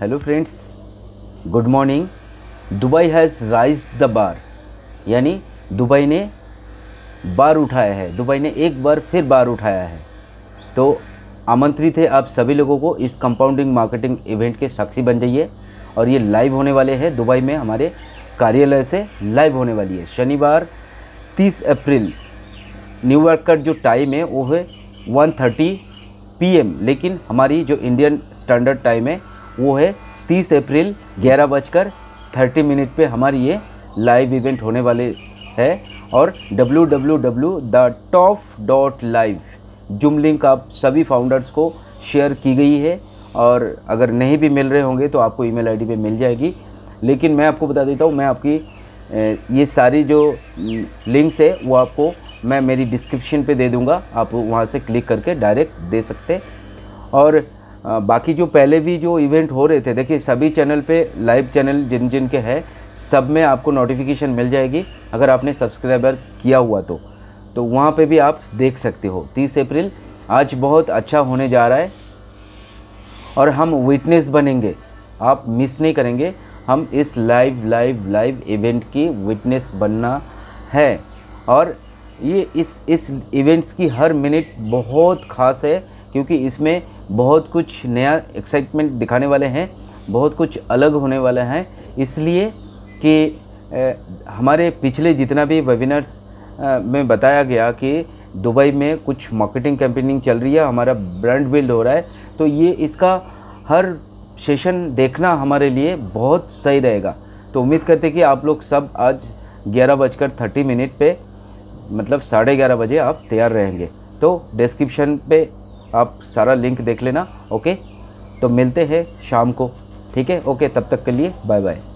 hello friends good morning Dubai has rise the bar यानी Dubai ने बार उठाया है दुबई ने एक बार फिर बार उठाया है तो आमंत्रित है आप सभी लोगों को इस कंपाउंडिंग मार्केटिंग इवेंट के साक्षी बन जाइए और ये लाइव होने वाले हैं दुबई में हमारे कार्यालय से लाइव होने वाली है शनिवार 30 अप्रैल न्यूयॉर्क का जो टाइम है वो है थर्टी पीएम लेकिन हमारी जो इंडियन स्टैंडर्ड टाइम है वो है तीस अप्रैल ग्यारह बजकर थर्टी मिनट पे हमारी ये लाइव इवेंट होने वाले है और डब्ल्यू डब्ल्यू डब्ल्यू द टॉफ डॉट लाइव जुम लिंक आप सभी फाउंडर्स को शेयर की गई है और अगर नहीं भी मिल रहे होंगे तो आपको ईमेल आईडी पे मिल जाएगी लेकिन मैं आपको बता देता हूँ मैं आपकी ये सारी जो लिंक्स है वो आपको मैं मेरी डिस्क्रिप्शन पे दे दूँगा आप वहाँ से क्लिक करके डायरेक्ट दे सकते और बाकी जो पहले भी जो इवेंट हो रहे थे देखिए सभी चैनल पे लाइव चैनल जिन जिन के हैं सब में आपको नोटिफिकेशन मिल जाएगी अगर आपने सब्सक्राइबर किया हुआ तो तो वहाँ पे भी आप देख सकते हो 30 अप्रैल आज बहुत अच्छा होने जा रहा है और हम विटनेस बनेंगे आप मिस नहीं करेंगे हम इस लाइव लाइव लाइव इवेंट की विटनेस बनना है और ये इस इस इवेंट्स की हर मिनट बहुत ख़ास है क्योंकि इसमें बहुत कुछ नया एक्साइटमेंट दिखाने वाले हैं बहुत कुछ अलग होने वाला है इसलिए कि हमारे पिछले जितना भी वेबिनार्स में बताया गया कि दुबई में कुछ मार्केटिंग कैंपेनिंग चल रही है हमारा ब्रांड बिल्ड हो रहा है तो ये इसका हर सेशन देखना हमारे लिए बहुत सही रहेगा तो उम्मीद करते कि आप लोग सब आज ग्यारह बजकर थर्टी मिनट पर मतलब साढ़े ग्यारह बजे आप तैयार रहेंगे तो डिस्क्रिप्शन पे आप सारा लिंक देख लेना ओके तो मिलते हैं शाम को ठीक है ओके तब तक के लिए बाय बाय